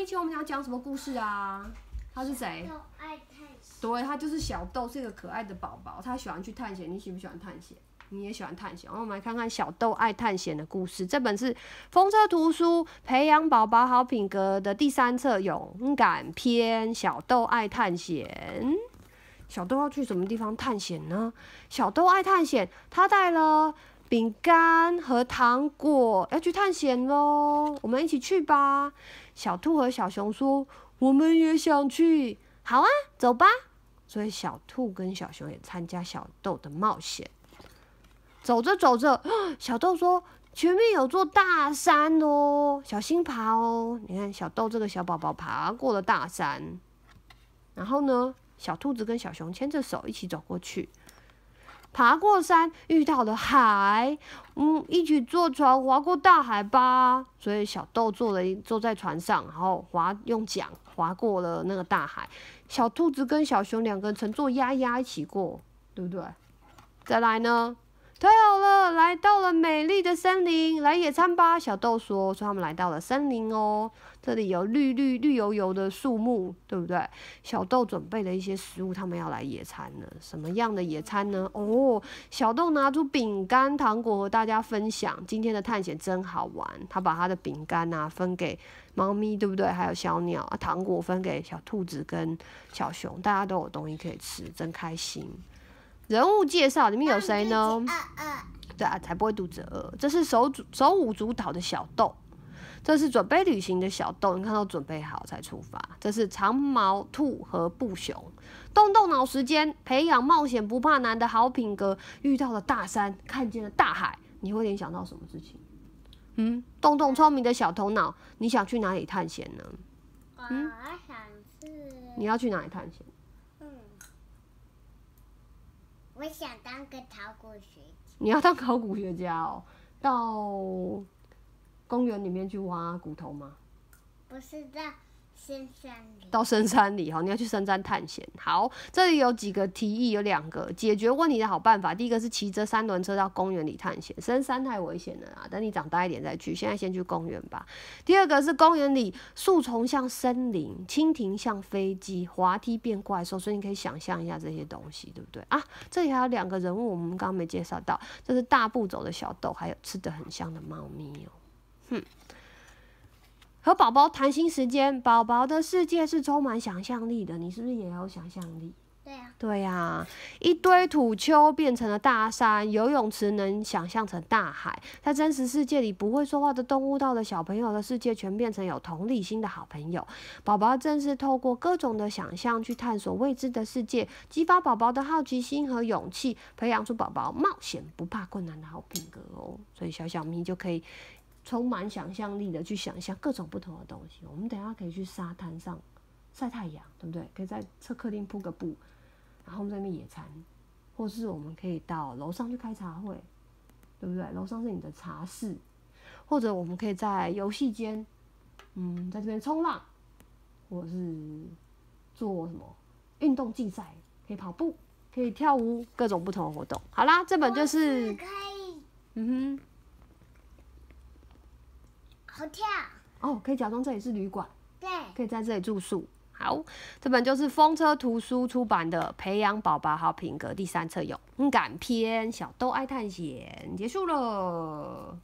今天我们想讲什么故事啊？他是谁？对，他就是小豆，是一个可爱的宝宝。他喜欢去探险。你喜不喜欢探险？你也喜欢探险。然后我们来看看小豆爱探险的故事。这本是风车图书培养宝宝好品格的第三册，勇敢篇。小豆爱探险，小豆要去什么地方探险呢？小豆爱探险，他带了。饼干和糖果要去探险喽，我们一起去吧！小兔和小熊说：“我们也想去。”好啊，走吧！所以小兔跟小熊也参加小豆的冒险。走着走着，小豆说：“前面有座大山哦，小心爬哦！”你看，小豆这个小宝宝爬过了大山。然后呢，小兔子跟小熊牵着手一起走过去。爬过山，遇到了海，嗯，一起坐船划过大海吧。所以小豆坐了，坐在船上，然后划用桨划过了那个大海。小兔子跟小熊两个乘坐鸭鸭一起过，对不对？再来呢？太好了，来到了美丽的森林，来野餐吧！小豆说。说他们来到了森林哦，这里有绿绿绿油油的树木，对不对？小豆准备了一些食物，他们要来野餐了。什么样的野餐呢？哦，小豆拿出饼干、糖果和大家分享。今天的探险真好玩。他把他的饼干啊分给猫咪，对不对？还有小鸟啊，糖果分给小兔子跟小熊，大家都有东西可以吃，真开心。人物介绍里面有谁呢？对啊，才不会肚子饿。这是手手舞足蹈的小豆，这是准备旅行的小豆。你看，都准备好才出发。这是长毛兔和布熊。动动脑，时间培养冒险不怕难的好品格。遇到了大山，看见了大海，你会联想到什么事情？嗯，动动聪明的小头脑，你想去哪里探险呢？嗯，我想去。你要去哪里探险？我想当个考古学家。你要当考古学家哦，到公园里面去挖骨头吗？不是的。到深山里哈，你要去深山探险。好，这里有几个提议，有两个解决问题的好办法。第一个是骑着三轮车到公园里探险，深山太危险了啊，等你长大一点再去。现在先去公园吧。第二个是公园里树丛像森林，蜻蜓像飞机，滑梯变怪兽，所以你可以想象一下这些东西，对不对啊？这里还有两个人物，我们刚刚没介绍到，这是大步走的小豆，还有吃的很香的猫咪哦，哼。和宝宝谈心时间，宝宝的世界是充满想象力的。你是不是也有想象力？对呀，对呀，一堆土丘变成了大山，游泳池能想象成大海。在真实世界里不会说话的动物，到了小朋友的世界，全变成有同理心的好朋友。宝宝正是透过各种的想象去探索未知的世界，激发宝宝的好奇心和勇气，培养出宝宝冒险不怕困难的好品格哦。所以小小咪就可以。充满想象力的去想象各种不同的东西。我们等下可以去沙滩上晒太阳，对不对？可以在侧客厅铺个布，然后在那边野餐，或是我们可以到楼上去开茶会，对不对？楼上是你的茶室，或者我们可以在游戏间，嗯，在这边冲浪，或是做什么运动竞赛，可以跑步，可以跳舞，各种不同的活动。好啦，这本就是，嗯哼。好跳哦，可以假装这里是旅馆，对，可以在这里住宿。好，这本就是风车图书出版的《培养宝宝好品格》第三册，有《敢篇，小豆爱探险，结束了。